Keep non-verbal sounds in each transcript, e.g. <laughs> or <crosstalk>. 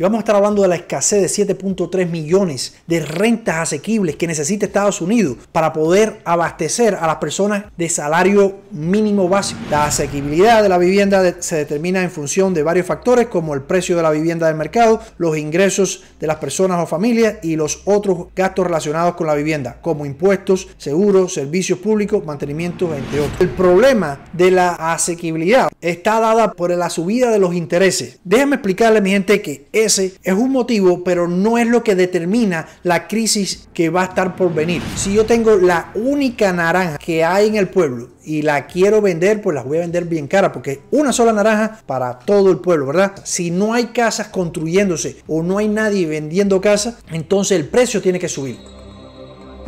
Y vamos a estar hablando de la escasez de 7.3 millones de rentas asequibles que necesita Estados Unidos para poder abastecer a las personas de salario mínimo básico. La asequibilidad de la vivienda se determina en función de varios factores como el precio de la vivienda del mercado, los ingresos de las personas o familias y los otros gastos relacionados con la vivienda, como impuestos, seguros, servicios públicos, mantenimiento, entre otros. El problema de la asequibilidad está dada por la subida de los intereses. déjame explicarle, mi gente, que es un motivo, pero no es lo que determina la crisis que va a estar por venir. Si yo tengo la única naranja que hay en el pueblo y la quiero vender, pues las voy a vender bien cara, porque una sola naranja para todo el pueblo, ¿verdad? Si no hay casas construyéndose o no hay nadie vendiendo casas, entonces el precio tiene que subir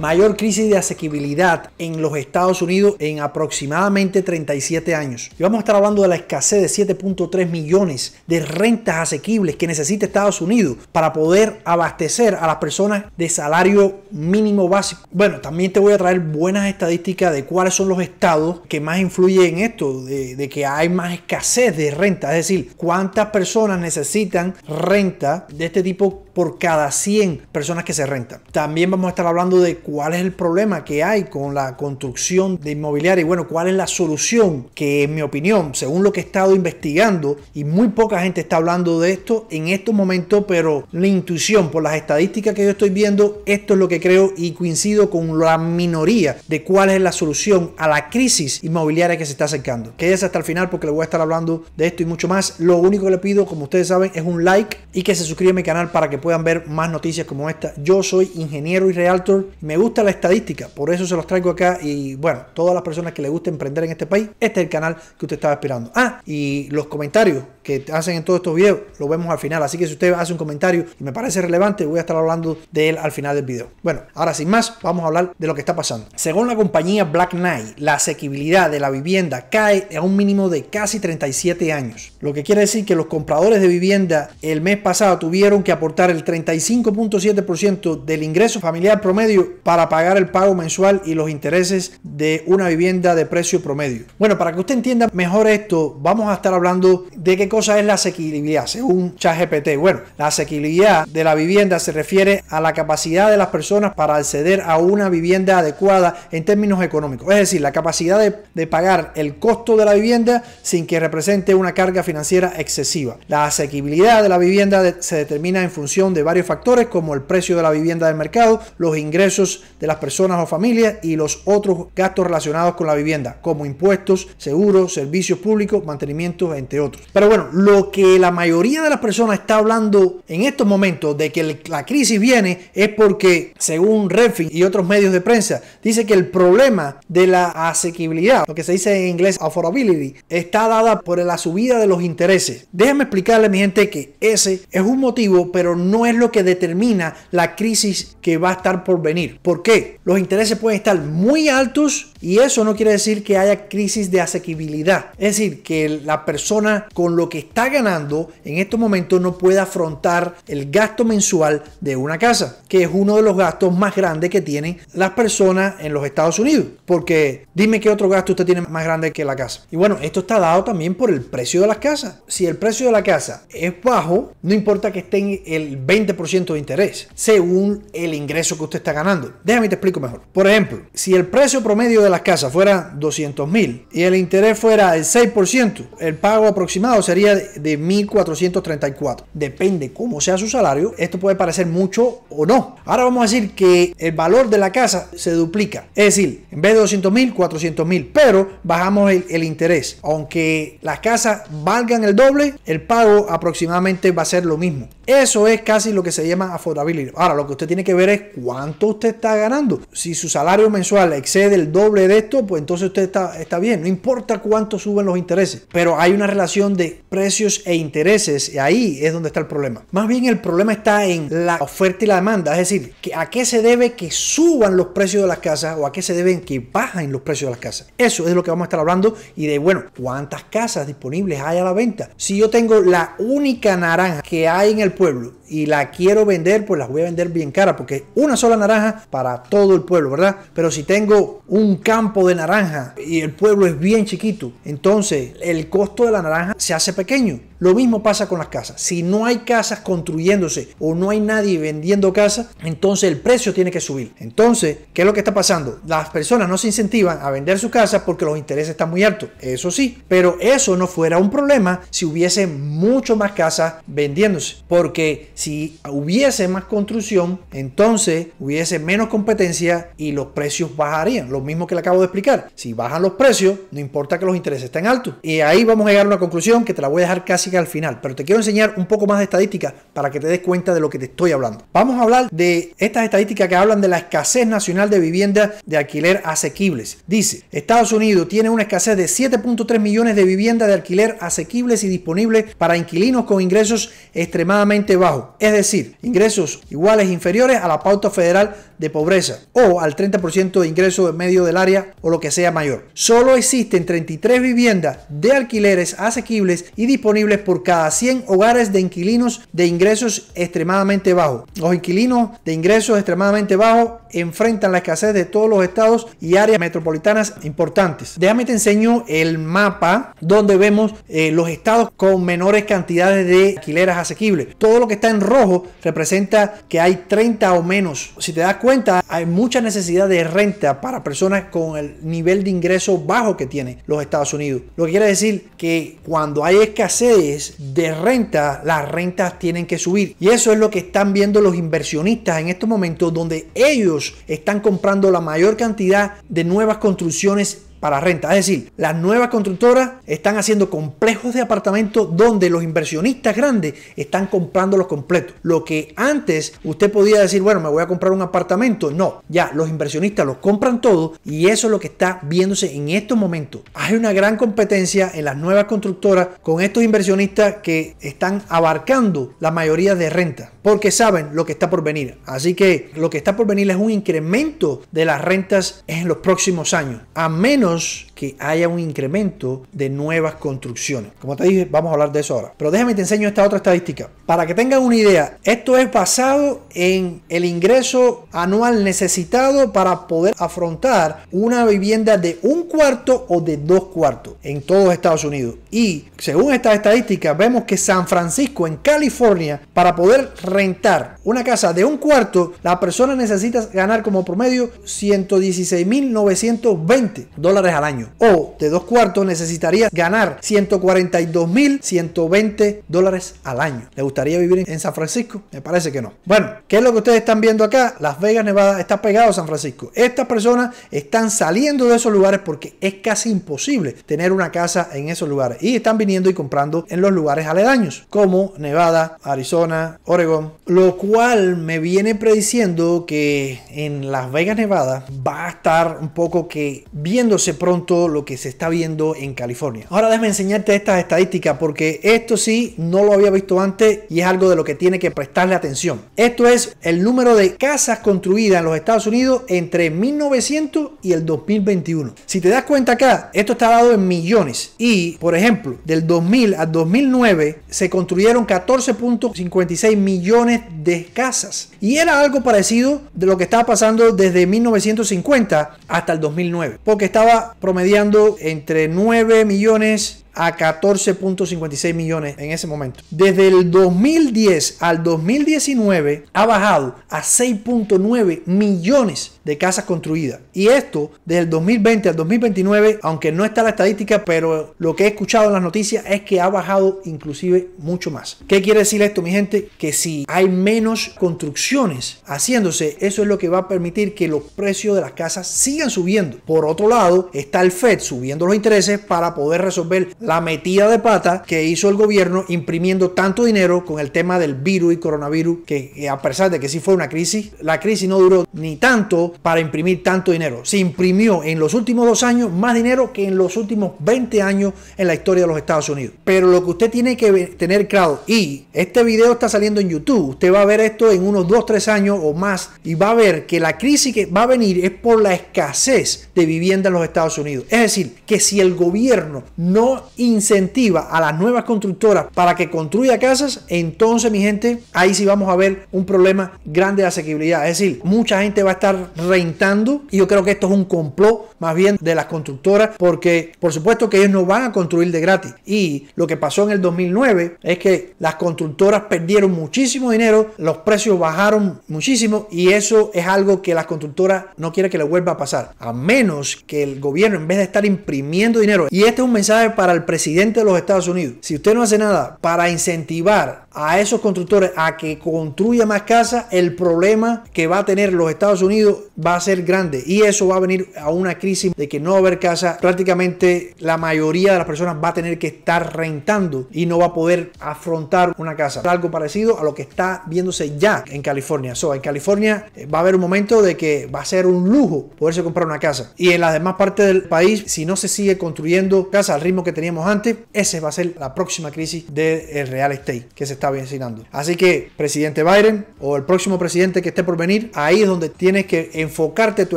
mayor crisis de asequibilidad en los Estados Unidos en aproximadamente 37 años. Y vamos a estar hablando de la escasez de 7.3 millones de rentas asequibles que necesita Estados Unidos para poder abastecer a las personas de salario mínimo básico. Bueno, también te voy a traer buenas estadísticas de cuáles son los estados que más influyen en esto, de, que hay más escasez de renta, es decir, cuántas personas necesitan renta de este tipo por cada 100 personas que se rentan. También vamos a estar hablando de cuál es el problema que hay con la construcción de inmobiliaria y bueno, cuál es la solución que en mi opinión, según lo que he estado investigando y muy poca gente está hablando de esto en estos momentos, pero la intuición por las estadísticas que yo estoy viendo, esto es lo que creo y coincido con la minoría de cuál es la solución a la crisis inmobiliaria que se está acercando. Quédese hasta el final porque le voy a estar hablando de esto y mucho más. Lo único que le pido, como ustedes saben, es un like y que se suscriba a mi canal para que puedan ver más noticias como esta. Yo soy ingeniero y realtor. Me gusta la estadística, por eso se los traigo acá. Y bueno, todas las personas que les guste emprender en este país, este es el canal que usted estaba esperando. Ah, y los comentarios que hacen en todos estos videos, los vemos al final. Así que si usted hace un comentario y me parece relevante, voy a estar hablando de él al final del video. Bueno, ahora sin más, vamos a hablar de lo que está pasando. Según la compañía Black Knight, la asequibilidad de la vivienda cae a un mínimo de casi 37 años. Lo que quiere decir que los compradores de vivienda el mes pasado tuvieron que aportar el 35.7% del ingreso familiar promedio para pagar el pago mensual y los intereses de una vivienda de precio promedio. Bueno, para que usted entienda mejor esto, vamos a estar hablando de qué cosa es la asequibilidad según ChatGPT. Bueno, la asequibilidad de la vivienda se refiere a la capacidad de las personas para acceder a una vivienda adecuada en términos económicos, es decir, la capacidad de, pagar el costo de la vivienda sin que represente una carga financiera excesiva. La asequibilidad de la vivienda se determina en función de varios factores como el precio de la vivienda del mercado, los ingresos de las personas o familias y los otros gastos relacionados con la vivienda, como impuestos, seguros, servicios públicos, mantenimiento, entre otros. Pero bueno, lo que la mayoría de las personas está hablando en estos momentos de que la crisis viene es porque, según Redfin y otros medios de prensa, dice que el problema de la asequibilidad, lo que se dice en inglés affordability, está dada por la subida de los intereses. Déjenme explicarle, mi gente, que ese es un motivo, pero no no es lo que determina la crisis que va a estar por venir. ¿Por qué? Los intereses pueden estar muy altos y eso no quiere decir que haya crisis de asequibilidad. Es decir, que la persona con lo que está ganando en estos momentos no puede afrontar el gasto mensual de una casa, que es uno de los gastos más grandes que tienen las personas en los Estados Unidos. Porque dime qué otro gasto usted tiene más grande que la casa. Y bueno, esto está dado también por el precio de las casas. Si el precio de la casa es bajo, no importa que esté en el 20% de interés según el ingreso que usted está ganando. Déjame te explico mejor. Por ejemplo, si el precio promedio de las casas fuera 200 mil y el interés fuera el 6%, el pago aproximado sería de 1.434. Depende cómo sea su salario, esto puede parecer mucho o no. Ahora vamos a decir que el valor de la casa se duplica. Es decir, en vez de 200 mil, 400 mil, pero bajamos el, el interés. Aunque las casas valgan el doble, el pago aproximadamente va a ser lo mismo. Eso es casi lo que se llama affordability. Ahora, lo que usted tiene que ver es cuánto usted está ganando. Si su salario mensual excede el doble de esto, pues entonces usted está, bien. No importa cuánto suben los intereses. Pero hay una relación de precios e intereses. Y ahí es donde está el problema. Más bien el problema está en la oferta y la demanda. Es decir, que a qué se debe que suban los precios de las casas o a qué se deben que bajen los precios de las casas. Eso es lo que vamos a estar hablando. Y de, bueno, cuántas casas disponibles hay a la venta. Si yo tengo la única naranja que hay en el pueblo y la quiero vender, pues las voy a vender bien cara, porque una sola naranja para todo el pueblo, ¿verdad? Pero si tengo un campo de naranja y el pueblo es bien chiquito, entonces el costo de la naranja se hace pequeño. Lo mismo pasa con las casas. Si no hay casas construyéndose o no hay nadie vendiendo casas, entonces el precio tiene que subir. Entonces, ¿qué es lo que está pasando? Las personas no se incentivan a vender sus casas porque los intereses están muy altos. Eso sí, pero eso no fuera un problema si hubiese mucho más casas vendiéndose. Porque si hubiese más construcción, entonces hubiese menos competencia y los precios bajarían. Lo mismo que le acabo de explicar. Si bajan los precios, no importa que los intereses estén altos. Y ahí vamos a llegar a una conclusión que te la voy a dejar casi al final, pero te quiero enseñar un poco más de estadística para que te des cuenta de lo que te estoy hablando. Vamos a hablar de estas estadísticas que hablan de la escasez nacional de viviendas de alquiler asequibles. Dice, Estados Unidos tiene una escasez de 7.3 millones de viviendas de alquiler asequibles y disponibles para inquilinos con ingresos extremadamente bajos, es decir, ingresos iguales inferiores a la pauta federal de pobreza o al 30% de ingreso en medio del área o lo que sea mayor. Solo existen 33 viviendas de alquileres asequibles y disponibles por cada 100 hogares de inquilinos de ingresos extremadamente bajos. Los inquilinos de ingresos extremadamente bajos enfrentan la escasez de todos los estados y áreas metropolitanas importantes. Déjame te enseño el mapa donde vemos eh, los estados con menores cantidades de alquileras asequibles. Todo lo que está en rojo representa que hay 30 o menos. Si te das cuenta, hay mucha necesidad de renta para personas con el nivel de ingreso bajo que tienen los Estados Unidos. Lo que quiere decir que cuando hay escasez de renta, las rentas tienen que subir. Y eso es lo que están viendo los inversionistas en estos momentos, donde ellos están comprando la mayor cantidad de nuevas construcciones para renta. Es decir, las nuevas constructoras están haciendo complejos de apartamentos donde los inversionistas grandes están comprando los completos. Lo que antes usted podía decir, bueno, me voy a comprar un apartamento. No, ya los inversionistas los compran todo y eso es lo que está viéndose en estos momentos. Hay una gran competencia en las nuevas constructoras con estos inversionistas que están abarcando la mayoría de renta porque saben lo que está por venir. Así que lo que está por venir es un incremento de las rentas en los próximos años, a menos que haya un incremento de nuevas construcciones. Como te dije, vamos a hablar de eso ahora. Pero déjame te enseño esta otra estadística. Para que tengan una idea, esto es basado en el ingreso anual necesitado para poder afrontar una vivienda de un cuarto o de dos cuartos en todos Estados Unidos. Y según esta estadísticas, vemos que San Francisco, en California, para poder rentar una casa de un cuarto, la persona necesita ganar como promedio 116.920 dólares al año o de dos cuartos necesitaría ganar 142.120 dólares al año. ¿Le gustaría vivir en San Francisco? Me parece que no. Bueno, ¿qué es lo que ustedes están viendo acá? Las Vegas, Nevada está pegado a San Francisco. Estas personas están saliendo de esos lugares porque es casi imposible tener una casa en esos lugares y están viniendo y comprando en los lugares aledaños como Nevada, Arizona, Oregón, lo cual me viene prediciendo que en Las Vegas, Nevada va a estar un poco que viéndose pronto lo que se está viendo en California. Ahora déjame enseñarte estas estadísticas porque esto sí no lo había visto antes y es algo de lo que tiene que prestarle atención. Esto es el número de casas construidas en los Estados Unidos entre 1900 y el 2021. Si te das cuenta acá, esto está dado en millones y, por ejemplo, del 2000 al 2009 se construyeron 14.56 millones de casas y era algo parecido de lo que estaba pasando desde 1950 hasta el 2009 porque estaba prometido. Mediando entre 9 millones a 14.56 millones en ese momento. Desde el 2010 al 2019 ha bajado a 6.9 millones de casas construidas. Y esto desde el 2020 al 2029, aunque no está la estadística, pero lo que he escuchado en las noticias es que ha bajado inclusive mucho más. ¿Qué quiere decir esto, mi gente? Que si hay menos construcciones haciéndose, eso es lo que va a permitir que los precios de las casas sigan subiendo. Por otro lado, está el Fed subiendo los intereses para poder resolver la metida de pata que hizo el gobierno imprimiendo tanto dinero con el tema del virus y coronavirus, que, eh, a pesar de que sí fue una crisis, la crisis no duró ni tanto para imprimir tanto dinero. Se imprimió en los últimos dos años más dinero que en los últimos 20 años en la historia de los Estados Unidos. Pero lo que usted tiene que tener claro, y este video está saliendo en YouTube, usted va a ver esto en unos 2, 3 años o más, y va a ver que la crisis que va a venir es por la escasez de vivienda en los Estados Unidos. Es decir, que si el gobierno no incentiva a las nuevas constructoras para que construya casas, entonces mi gente, ahí sí vamos a ver un problema grande de asequibilidad. Es decir, mucha gente va a estar rentando y yo creo que esto es un complot más bien de las constructoras porque por supuesto que ellos no van a construir de gratis. Y lo que pasó en el 2009 es que las constructoras perdieron muchísimo dinero, los precios bajaron muchísimo y eso es algo que las constructoras no quieren que le vuelva a pasar. A menos que el gobierno en vez de estar imprimiendo dinero, y este es un mensaje para el presidente de los Estados Unidos, si usted no hace nada para incentivar a esos constructores a que construya más casas, el problema que va a tener los Estados Unidos va a ser grande y eso va a venir a una crisis de que no va a haber casa. Prácticamente la mayoría de las personas va a tener que estar rentando y no va a poder afrontar una casa. Algo parecido a lo que está viéndose ya en California. en California eh, va a haber un momento de que va a ser un lujo poderse comprar una casa. Y en las demás partes del país, si no se sigue construyendo casa al ritmo que teníamos antes, esa va a ser la próxima crisis del eh, real estate que se está avecinando. Así que, presidente Biden o el próximo presidente que esté por venir, ahí es donde tienes que enfocarte tu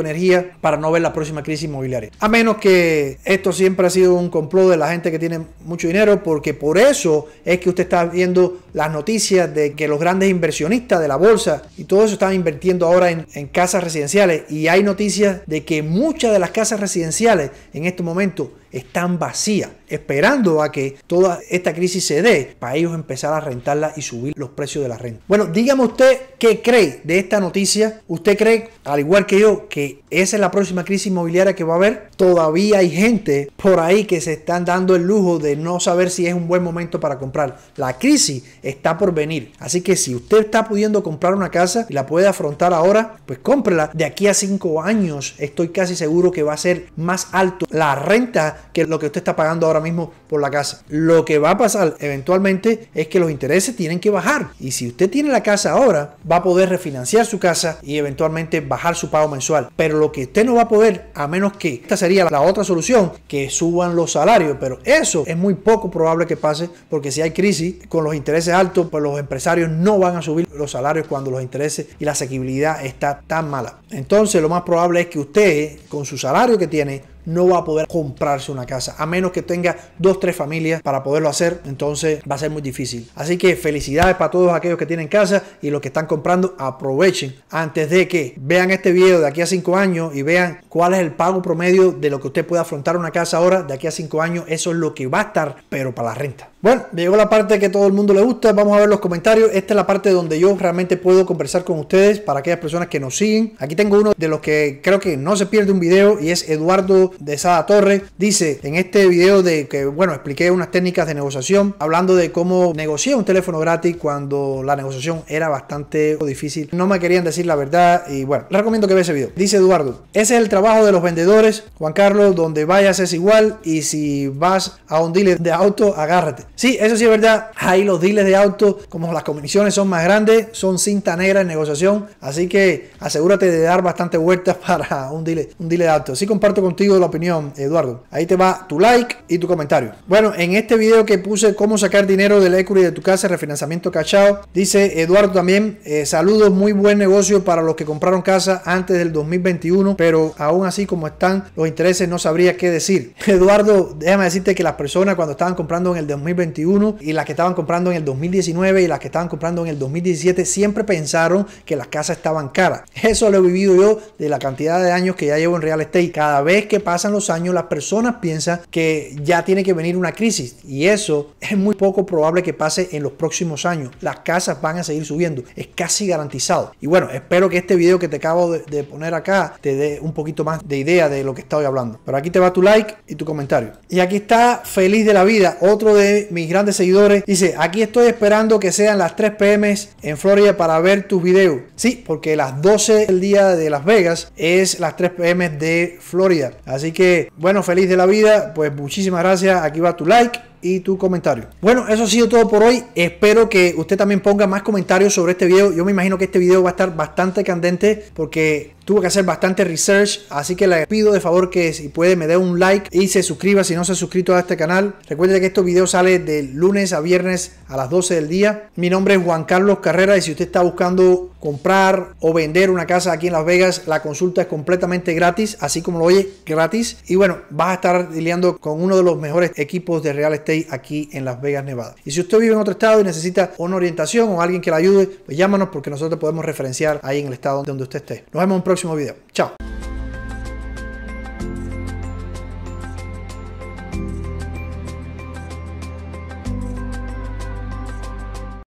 energía para no ver la próxima crisis inmobiliaria. A menos que esto siempre ha sido un complot de la gente que tiene mucho dinero, porque por eso es que usted está viendo las noticias de que los grandes inversionistas de la bolsa y todo eso están invirtiendo ahora en, en casas residenciales. Y hay noticias de que muchas de las casas residenciales en este momento están vacías, esperando a que toda esta crisis se dé para ellos empezar a rentarla y subir los precios de la renta. Bueno, dígame usted qué cree de esta noticia. ¿Usted cree, al igual que yo, que esa es la próxima crisis inmobiliaria que va a haber? Todavía hay gente por ahí que se están dando el lujo de no saber si es un buen momento para comprar. La crisis está por venir. Así que si usted está pudiendo comprar una casa y la puede afrontar ahora, pues cómprela. De aquí a cinco años estoy casi seguro que va a ser más alto la renta que lo que usted está pagando ahora mismo por la casa. Lo que va a pasar eventualmente es que los intereses tienen que bajar. Y si usted tiene la casa ahora, va a poder refinanciar su casa y eventualmente bajar su pago mensual. Pero lo que usted no va a poder, a menos que esta sería la otra solución, que suban los salarios. Pero eso es muy poco probable que pase porque si hay crisis con los intereses altos, pues los empresarios no van a subir los salarios cuando los intereses y la asequibilidad está tan mala. Entonces lo más probable es que usted, con su salario que tiene, no va a poder comprarse una casa, a menos que tenga dos, tres familias para poderlo hacer, entonces va a ser muy difícil. Así que felicidades para todos aquellos que tienen casa y los que están comprando, aprovechen antes de que vean este video de aquí a cinco años y vean cuál es el pago promedio de lo que usted puede afrontar una casa ahora de aquí a cinco años, eso es lo que va a estar, pero para la renta. Bueno, llegó la parte que todo el mundo le gusta. Vamos a ver los comentarios. Esta es la parte donde yo realmente puedo conversar con ustedes para aquellas personas que nos siguen. Aquí tengo uno de los que creo que no se pierde un video y es Eduardo de Sada Torres. Dice en este video de que, bueno, expliqué unas técnicas de negociación hablando de cómo negocié un teléfono gratis cuando la negociación era bastante difícil. No me querían decir la verdad y bueno, recomiendo que vea ese video. Dice Eduardo, ese es el trabajo de los vendedores. Juan Carlos, donde vayas es igual y si vas a un dealer de auto, agárrate. Sí, eso sí es verdad. Ahí los diles de auto como las comisiones son más grandes, son cinta negra en negociación. Así que asegúrate de dar bastante vueltas <laughs> para un dile, un dile de auto, Sí comparto contigo la opinión, Eduardo. Ahí te va tu like y tu comentario. Bueno, en este video que puse cómo sacar dinero del equity de tu casa, refinanciamiento cachado, dice Eduardo también, saludo eh, saludos, muy buen negocio para los que compraron casa antes del 2021, pero aún así como están los intereses no sabría qué decir. <laughs> Eduardo, déjame decirte que las personas cuando estaban comprando en el 2021, y las que estaban comprando en el 2019 y las que estaban comprando en el 2017 siempre pensaron que las casas estaban caras. Eso lo he vivido yo de la cantidad de años que ya llevo en real estate. Cada vez que pasan los años las personas piensan que ya tiene que venir una crisis y eso es muy poco probable que pase en los próximos años. Las casas van a seguir subiendo, es casi garantizado. Y bueno, espero que este video que te acabo de poner acá te dé un poquito más de idea de lo que estoy hablando. Pero aquí te va tu like y tu comentario. Y aquí está Feliz de la Vida, otro de mis grandes seguidores. Dice, aquí estoy esperando que sean las 3 pm en Florida para ver tus videos. Sí, porque las 12 del día de Las Vegas es las 3 pm de Florida. Así que, bueno, feliz de la vida. Pues muchísimas gracias. Aquí va tu like y tu comentario. Bueno, eso ha sido todo por hoy. Espero que usted también ponga más comentarios sobre este video. Yo me imagino que este video va a estar bastante candente porque tuvo que hacer bastante research. Así que le pido de favor que si puede me dé un like y se suscriba si no se ha suscrito a este canal. Recuerde que estos videos sale de lunes a viernes a las 12 del día. Mi nombre es Juan Carlos Carrera y si usted está buscando comprar o vender una casa aquí en Las Vegas, la consulta es completamente gratis, así como lo oye, gratis. Y bueno, vas a estar lidiando con uno de los mejores equipos de real aquí en Las Vegas, Nevada. Y si usted vive en otro estado y necesita una orientación o alguien que la ayude, pues llámanos porque nosotros podemos referenciar ahí en el estado donde usted esté. Nos vemos en un próximo video. Chao.